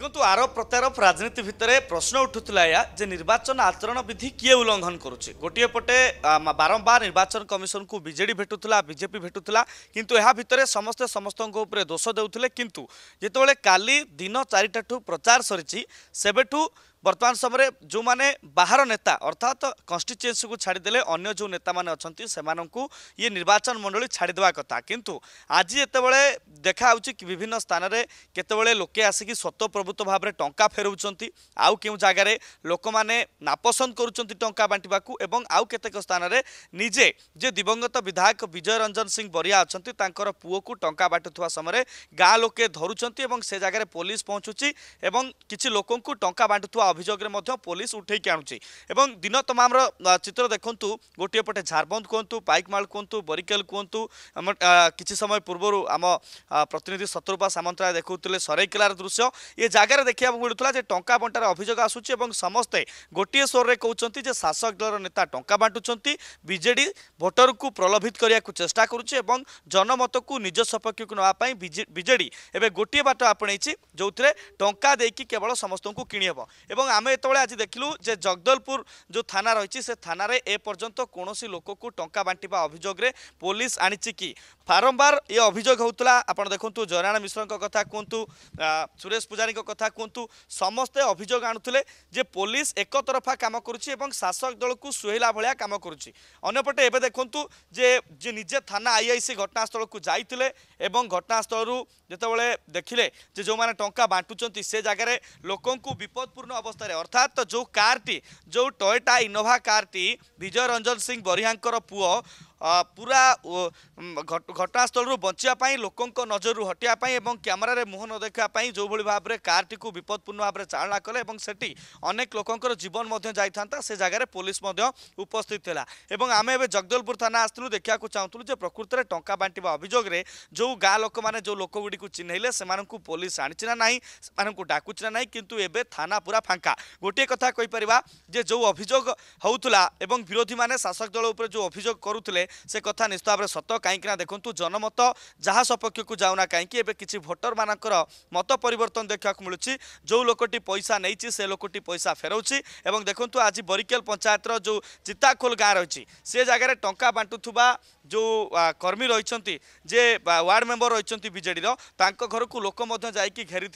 ଦେଖନ୍ତୁ ଆରୋପ ପ୍ରତ୍ୟାରୋପ ରାଜନୀତି ଭିତରେ ପ୍ରଶ୍ନ ଉଠୁଥିଲା ଏହା ଯେ ନିର୍ବାଚନ ଆଚରଣ ବିଧି କିଏ ଉଲ୍ଲଂଘନ କରୁଛି ଗୋଟିଏ ପଟେ ବାରମ୍ବାର ନିର୍ବାଚନ କମିଶନକୁ ବିଜେଡ଼ି ଭେଟୁଥିଲା ବିଜେପି ଭେଟୁଥିଲା କିନ୍ତୁ ଏହା ଭିତରେ ସମସ୍ତେ ସମସ୍ତଙ୍କ ଉପରେ ଦୋଷ ଦେଉଥିଲେ କିନ୍ତୁ ଯେତେବେଳେ କାଲି ଦିନ ଚାରିଟାଠୁ ପ୍ରଚାର ସରିଛି ସେବେଠୁ ବର୍ତ୍ତମାନ ସମୟରେ ଯେଉଁମାନେ ବାହାର ନେତା ଅର୍ଥାତ୍ କନଷ୍ଟିଚୁଏନ୍ସିକୁ ଛାଡ଼ିଦେଲେ ଅନ୍ୟ ଯେଉଁ ନେତାମାନେ ଅଛନ୍ତି ସେମାନଙ୍କୁ ଇଏ ନିର୍ବାଚନ ମଣ୍ଡଳୀ ଛାଡ଼ିଦେବା କଥା କିନ୍ତୁ ଆଜି ଯେତେବେଳେ দেখাହେଉଛି କି ବିଭିନ୍ନ ସ୍ଥାନରେ କେତେବେଳେ ଲୋକେ ଆସିକି ସ୍ୱତଃପ୍ରଭୃତ ଭାବରେ ଟଙ୍କା ଫେରାଉଛନ୍ତି ଆଉ କେଉଁ ଜାଗାରେ ଲୋକମାନେ ନାପସନ୍ଦ କରୁଛନ୍ତି ଟଙ୍କା ବାଣ୍ଟିବାକୁ ଏବଂ ଆଉ କେତେକ ସ୍ଥାନରେ ନିଜେ ଯେ ଦିବଙ୍ଗତ ବିଧାୟକ ବିଜୟ ରଞ୍ଜନ ସିଂ ବରିଆ ଅଛନ୍ତି ତାଙ୍କର ପୁଅକୁ ଟଙ୍କା ବାଟୁଥିବା ସମୟରେ ଗାଁ ଲୋକେ ଧରୁଛନ୍ତି ଏବଂ ସେ ଜାଗାରେ ପୋଲିସ ପହଞ୍ଚୁଛି ଏବଂ କିଛି ଲୋକଙ୍କୁ ଟଙ୍କା ବାଣ୍ଟୁଥିବା ଅଭିଯୋଗରେ ମଧ୍ୟ ପୋଲିସ ଉଠେଇକି ଆଣୁଛି ଏବଂ ଦିନ ତମାମର ଚିତ୍ର ଦେଖନ୍ତୁ ଗୋଟିଏ ପଟେ ଝାରବନ୍ଦ କୁହନ୍ତୁ ପାଇକମାଳ କୁହନ୍ତୁ ବରିକେଲ କୁହନ୍ତୁ କିଛି ସମୟ ପୂର୍ବରୁ ଆମ ପ୍ରତିନିଧି ଶତ୍ରୁପା ସାମନ୍ତରାୟ ଦେଖୁଥିଲେ ସରେଇକିଲାର ଦୃଶ୍ୟ ଏ ଜାଗାରେ ଦେଖିବାକୁ ମିଳୁଥିଲା ଯେ ଟଙ୍କା ବଣ୍ଟାର ଅଭିଯୋଗ ଆସୁଛି ଏବଂ ସମସ୍ତେ ଗୋଟିଏ ସ୍ୱରରେ କହୁଛନ୍ତି ଯେ ଶାସକ ଦଳର ନେତା ଟଙ୍କା ବାଣ୍ଟୁଛନ୍ତି ବିଜେଡ଼ି ଭୋଟରକୁ ପ୍ରଲୋଭିତ କରିବାକୁ ଚେଷ୍ଟା କରୁଛି ଏବଂ ଜନମତକୁ ନିଜ ସପକ୍ଷକୁ ନେବା ପାଇଁ ବିଜେଡ଼ି ଏବେ ଗୋଟିଏ ବାଟ ଆପଣେଇଛି ଯେଉଁଥିରେ ଟଙ୍କା ଦେଇକି କେବଳ ସମସ୍ତଙ୍କୁ କିଣିହେବ ଏବଂ ଆମେ ଯେତେବେଳେ ଆଜି ଦେଖିଲୁ ଯେ ଜଗଦଲପୁର ଯେଉଁ ଥାନା ରହିଛି ସେ ଥାନାରେ ଏ ପର୍ଯ୍ୟନ୍ତ କୌଣସି ଲୋକକୁ ଟଙ୍କା ବାଣ୍ଟିବା ଅଭିଯୋଗରେ ପୋଲିସ ଆଣିଛି କି ବାରମ୍ବାର ଏ ଅଭିଯୋଗ ହେଉଥିଲା ଆପଣ जयनारायण मिश्रको कथा कुहु सुरेश पूजा कथा कुहु समस्तै अभियोग आणुले पुलिस एकतरफा काम एवं शासक दलको सुहेला भिया कम गरु अन्यपटे जे निजे थान आइआइसि घटनास्थलको जाइँले देखिले जे जो माने टंका टा से जग्गा लोक विपदपूर्ण अवस्था अर्थात जो कर्टी जो टयटा इनोभा कर्टी विजय रंजन सिंह बरिहांकर पुओ ପୁରା ଘଟଣାସ୍ଥଳରୁ ବଞ୍ଚିବା ପାଇଁ ଲୋକଙ୍କ ନଜରରୁ ହଟିବା ପାଇଁ ଏବଂ କ୍ୟାମେରାରେ ମୁହଁ ନ ଦେଖିବା ପାଇଁ ଯେଉଁଭଳି ଭାବରେ କାର୍ଟିକୁ ବିପଦପୂର୍ଣ୍ଣ ଭାବରେ ଚାଳନା କଲେ ଏବଂ ସେଠି ଅନେକ ଲୋକଙ୍କର ଜୀବନ ମଧ୍ୟ ଯାଇଥାନ୍ତା ସେ ଜାଗାରେ ପୋଲିସ ମଧ୍ୟ ଉପସ୍ଥିତ ଥିଲା ଏବଂ ଆମେ ଏବେ ଜଗଦଲପୁର ଥାନା ଆସିଥିଲୁ ଦେଖିବାକୁ ଚାହୁଁଥିଲୁ ଯେ ପ୍ରକୃତରେ ଟଙ୍କା ବାଣ୍ଟିବା ଅଭିଯୋଗରେ ଯେଉଁ ଗାଁ ଲୋକମାନେ ଯେଉଁ ଲୋକଗୁଡ଼ିକୁ ଚିହ୍ନେଇଲେ ସେମାନଙ୍କୁ ପୋଲିସ ଆଣିଛି ନା ନାହିଁ ସେମାନଙ୍କୁ ଡାକୁଛି ନା ନାହିଁ କିନ୍ତୁ ଏବେ ଥାନା ପୁରା ଫାଙ୍କା ଗୋଟିଏ କଥା କହିପାରିବା ଯେ ଯେଉଁ ଅଭିଯୋଗ ହେଉଥିଲା ଏବଂ ବିରୋଧୀମାନେ ଶାସକ ଦଳ ଉପରେ ଯେଉଁ ଅଭିଯୋଗ କରୁଥିଲେ সে কথা নিশ্চিত ভাবে সত কিনা দেখুন জনমত যা সপক্ষক যাও না কী এবে কিছু ভোটর মানুষ মত পরিবর্তন দেখা মিলুছি যে লোকটি পয়সা নেইছি সে লোকটি পয়সা ফেরাউছি এবং দেখুন আজ বরিকেল পঞ্চায়েতর যে চিতাখোল গাঁ রয়েছে সে জায়গায় টঙ্কা বাটুবা যে কর্মী রয়েছেন যে ওয়ার্ড মেম্বর রয়েছেন বিজেডির তাঁর ঘরক লোক যাই ঘেরি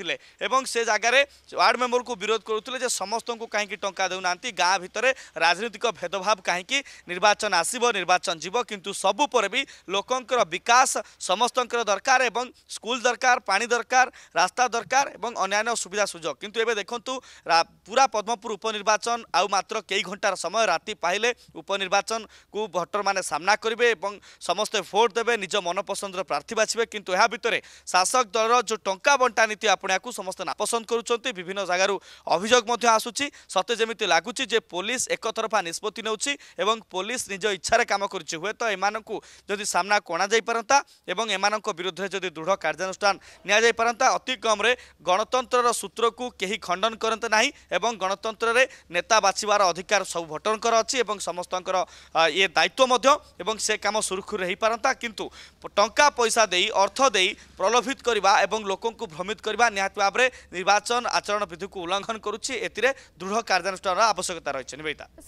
এবং সে জায়গায় ওয়ার্ড মেম্বরক বিরোধ করুলে যে সমস্ত কী টঙ্কা দেউনা গাঁ ভিতরে রাজনৈতিক ভেদভাব কী নির্বাচন আসব নির্বাচন যাব কিন্তু সবু পরে বি লোকঙ্কর বিকাশ সমস্তঙ্কর দরকার এবং স্কুল দরকার পানি দরকার রাস্তা দরকার এবং অন্যান্য সুবিধা সুযোগ কিন্তু এবে দেখুন পুরা পদ্মপুর উপনির্বাচন আউ মাত্র কেই ঘণ্টার সময় রাতে পাইলে উপনির্বাচন কু ভোটর মানে সামনা করবে এবং সমস্তে ভোট দেবে নিজ মনপসন্দর প্রার্থী বাছবে কিন্তু এর ভিতরে শাসক দলর যে টঙ্কা বণ্টা নীতি আপনাকে সমস্ত নাপসন্দ করছেন বিভিন্ন জায়গার অভিযোগ আসুচি সত্যি যেমি লাগুচি যে পুলিশ একতরফা নিষ্পতি নেউছি এবং পুলিশ নিজ ইচ্ছার কাম করছে হুয়ে ସମେତ ଏମାନଙ୍କୁ ଯଦି ସାମ୍ନାକୁ ଅଣାଯାଇପାରନ୍ତା ଏବଂ ଏମାନଙ୍କ ବିରୁଦ୍ଧରେ ଯଦି ଦୃଢ଼ କାର୍ଯ୍ୟାନୁଷ୍ଠାନ ନିଆଯାଇପାରନ୍ତା କମ୍ରେ ଗଣତନ୍ତ୍ରର ସୂତ୍ରକୁ କେହି ଖଣ୍ଡନ କରନ୍ତେ ନାହିଁ ଏବଂ ଗଣତନ୍ତ୍ରରେ ନେତା ବାଛିବାର ଅଧିକାର ସବୁ ଭୋଟରଙ୍କର ଅଛି ଏବଂ ସମସ୍ତଙ୍କର ଇଏ ଦାୟିତ୍ୱ ମଧ୍ୟ ଏବଂ ସେ କାମ ସୁରୁଖୁରୁରେ ହୋଇପାରନ୍ତା କିନ୍ତୁ ଟଙ୍କା ପଇସା ଦେଇ ଅର୍ଥ ଦେଇ ପ୍ରଲୋଭିତ କରିବା ଏବଂ ଲୋକଙ୍କୁ ଭ୍ରମିତ କରିବା ନିହାତି ଭାବରେ ନିର୍ବାଚନ ଆଚରଣ ବିଧିକୁ ଉଲ୍ଲଂଘନ କରୁଛି ଏଥିରେ ଦୃଢ଼ କାର୍ଯ୍ୟାନୁଷ୍ଠାନର ଆବଶ୍ୟକତା ରହିଛି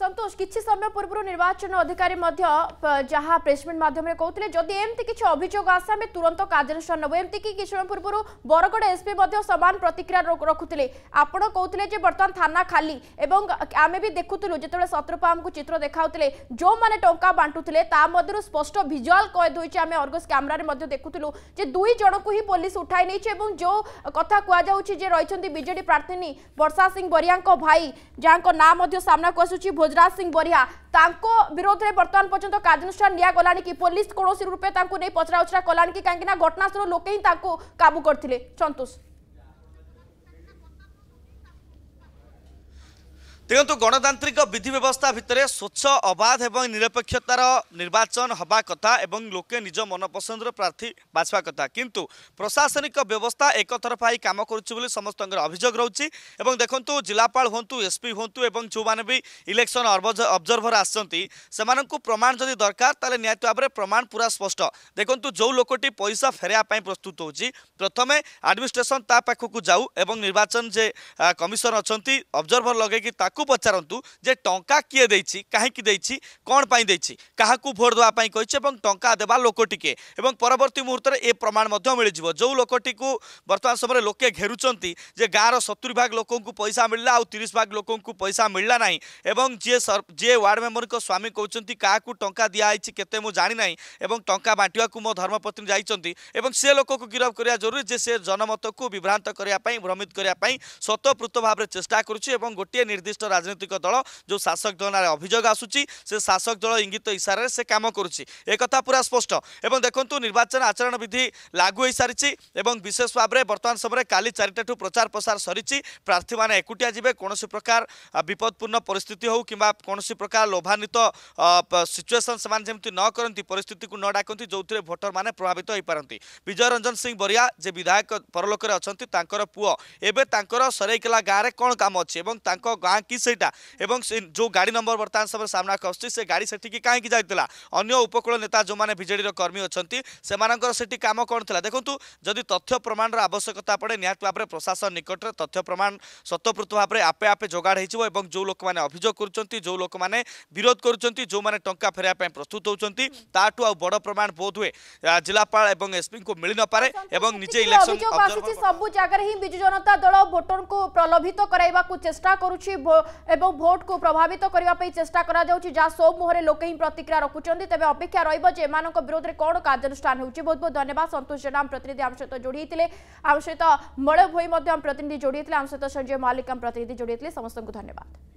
ସନ୍ତୋଷ କିଛି ସମୟ ପୂର୍ବରୁ ନିର୍ବାଚନ ଅଧିକାରୀ ମଧ୍ୟ শাহা প্রেসমিট মাধ্যমে কৌলে যদি এমতি কিছু অভিযোগ আসে আমি তুরন্ত কার্যানুষ্ঠান নেব এমতিকি কিছু সময় পূর্ব বরগড় এসপি সমান প্রতিক্রিয়া রখুলে আপনার কৌলে যে বর্তমান থানা খালি এবং আমি বি দেখুলু যেত শত্রুপা আমি চিত্র দেখাউলে যে টঙ্কা বাটুলে তা মধ্যে স্পষ্ট ভিজুয়াল কয়েদ হয়েছে আমি অর্গস ক্যামেরার মধ্যে দেখুলু যে দুই জনকু হি পুলিশ উঠাই নিয়েছে এবং যে কথা কুযাচ্ছে যে রয়েছেন বিজেডি প্রার্থিনী বর্ষা সিং বরিয়া ভাই যা না সামনাকু আসুচি ভোজরাজ সিং বরিয়া তাঁর বিরোধে বর্তমান পর্যন্ত কার্যানুষ্ঠান पोलिस कसो रूप पचरास्थल लोके हिँड्नु कमु गरि ଦେଖନ୍ତୁ ଗଣତାନ୍ତ୍ରିକ ବିଧି ବ୍ୟବସ୍ଥା ଭିତରେ ସ୍ୱଚ୍ଛ ଅବାଧ ଏବଂ ନିରପେକ୍ଷତାର ନିର୍ବାଚନ ହେବା କଥା ଏବଂ ଲୋକେ ନିଜ ମନପସନ୍ଦର ପ୍ରାର୍ଥୀ ବାଛିବା କଥା କିନ୍ତୁ ପ୍ରଶାସନିକ ବ୍ୟବସ୍ଥା ଏକତରଫା ହୋଇ କାମ କରୁଛି ବୋଲି ସମସ୍ତଙ୍କର ଅଭିଯୋଗ ରହୁଛି ଏବଂ ଦେଖନ୍ତୁ ଜିଲ୍ଲାପାଳ ହୁଅନ୍ତୁ ଏସ୍ପି ହୁଅନ୍ତୁ ଏବଂ ଯେଉଁମାନେ ବି ଇଲେକ୍ସନ୍ ଅବଜର୍ଭର ଆସିଛନ୍ତି ସେମାନଙ୍କୁ ପ୍ରମାଣ ଯଦି ଦରକାର ତାହେଲେ ନିହାତି ଭାବରେ ପ୍ରମାଣ ପୁରା ସ୍ପଷ୍ଟ ଦେଖନ୍ତୁ ଯେଉଁ ଲୋକଟି ପଇସା ଫେରାଇବା ପାଇଁ ପ୍ରସ୍ତୁତ ହେଉଛି ପ୍ରଥମେ ଆଡମିନିଷ୍ଟ୍ରେସନ୍ ତା ପାଖକୁ ଯାଉ ଏବଂ ନିର୍ବାଚନ ଯେ କମିଶନ ଅଛନ୍ତି ଅବଜର୍ଭର ଲଗାଇକି ତାକୁ ତାକୁ ପଚାରନ୍ତୁ ଯେ ଟଙ୍କା କିଏ ଦେଇଛି କାହିଁକି ଦେଇଛି କ'ଣ ପାଇଁ ଦେଇଛି କାହାକୁ ଭୋଟ ଦେବା ପାଇଁ କହିଛି ଏବଂ ଟଙ୍କା ଦେବା ଲୋକଟିକେ ଏବଂ ପରବର୍ତ୍ତୀ ମୁହୂର୍ତ୍ତରେ ଏ ପ୍ରମାଣ ମଧ୍ୟ ମିଳିଯିବ ଯେଉଁ ଲୋକଟିକୁ ବର୍ତ୍ତମାନ ସମୟରେ ଲୋକେ ଘେରୁଛନ୍ତି ଯେ ଗାଁର ସତୁରି ଭାଗ ଲୋକଙ୍କୁ ପଇସା ମିଳିଲା ଆଉ ତିରିଶ ଭାଗ ଲୋକଙ୍କୁ ପଇସା ମିଳିଲା ନାହିଁ ଏବଂ ଯିଏ ଯିଏ ୱାର୍ଡ଼ ମେମ୍ବରଙ୍କ ସ୍ୱାମୀ କହୁଛନ୍ତି କାହାକୁ ଟଙ୍କା ଦିଆହେଇଛି କେତେ ମୁଁ ଜାଣିନାହିଁ ଏବଂ ଟଙ୍କା ବାଣ୍ଟିବାକୁ ମୋ ଧର୍ମପତ୍ନୀ ଯାଇଛନ୍ତି ଏବଂ ସେ ଲୋକକୁ ଗିରଫ କରିବା ଜରୁରୀ ଯେ ସେ ଜନମତକୁ ବିଭ୍ରାନ୍ତ କରିବା ପାଇଁ ଭ୍ରମିତ କରିବା ପାଇଁ ସ୍ୱତଃପ୍ରତ ଭାବରେ ଚେଷ୍ଟା କରୁଛି ଏବଂ ଗୋଟିଏ ନିର୍ଦ୍ଦିଷ୍ଟ ରାଜନୈତିକ ଦଳ ଯେଉଁ ଶାସକ ଦଳ ନାଁରେ ଅଭିଯୋଗ ଆସୁଛି ସେ ଶାସକ ଦଳ ଇଙ୍ଗିତ ଇସାରାରେ ସେ କାମ କରୁଛି ଏକଥା ପୁରା ସ୍ପଷ୍ଟ ଏବଂ ଦେଖନ୍ତୁ ନିର୍ବାଚନ ଆଚରଣ ବିଧି ଲାଗୁ ହୋଇସାରିଛି ଏବଂ ବିଶେଷ ଭାବରେ ବର୍ତ୍ତମାନ ସମୟରେ କାଲି ଚାରିଟାଠୁ ପ୍ରଚାର ପ୍ରସାର ସରିଛି ପ୍ରାର୍ଥୀମାନେ ଏକୁଟିଆ ଯିବେ କୌଣସି ପ୍ରକାର ବିପଦପୂର୍ଣ୍ଣ ପରିସ୍ଥିତି ହେଉ କିମ୍ବା କୌଣସି ପ୍ରକାର ଲୋଭାନ୍ୱିତ ସିଚୁଏସନ୍ ସେମାନେ ଯେମିତି ନ କରନ୍ତି ପରିସ୍ଥିତିକୁ ନ ଡାକନ୍ତି ଯେଉଁଥିରେ ଭୋଟରମାନେ ପ୍ରଭାବିତ ହୋଇପାରନ୍ତି ବିଜୟ ରଞ୍ଜନ ସିଂ ବରିଆ ଯେ ବିଧାୟକ ପରଲୋକରେ ଅଛନ୍ତି ତାଙ୍କର ପୁଅ ଏବେ ତାଙ୍କର ସରେଇକେଲା ଗାଁରେ କ'ଣ କାମ ଅଛି ଏବଂ ତାଙ୍କ ଗାଁ କି ସେଇଟା ଏବଂ जो गाडी नम्बर बर्तमान समय सामना आसुच्छ से गाडी सेठिक काहीँक जाइला अन्य उपकूल नेता जो विजेडिर कर्मी अहिले सेठी कम कन् देखु जति तथ्य प्रमाण आवश्यकता पडे निहत भाव प्रशासन निकटर तथ्य प्रमाण स्वतःप्रत भाव आपे आपे जोगाड हुन्छ जो लोक अभियोग गर्ुन्छ जो लोक विरोध गर्ुन्छ जो टा फेरि प्रस्तुत हुन्छ ताठु बड प्रमाण बोध हुए जिलापाल एसपी को मिल न एवं निजे इलेक्शन सब जगह ही विजु जनता दल भोटर को प्रलोभित कराइबा को चेष्टा এবং ভোটকু প্রভাবিত করা চেষ্টা করা যাচ্ছে যা সো মুহরে লোক হি প্রতিক্রিয়া রাখুন তবে অপেক্ষা রহব যে এমন বিরোধে কোণ কার্যানুষ্ঠান হচ্ছে বহু বহু ধন্যবাদ সন্তোষ জেনা আম প্রতিনিধি আম সহ যোড়ি হয়েছে আম সহ মূল ভূমি আম প্রতিনিধি যোড়ি হয়েছে আম সহ সঞ্জয় মালিক আম প্রতিনিধি যোড়ি হয়েছে সমস্ত ধন্যবাদ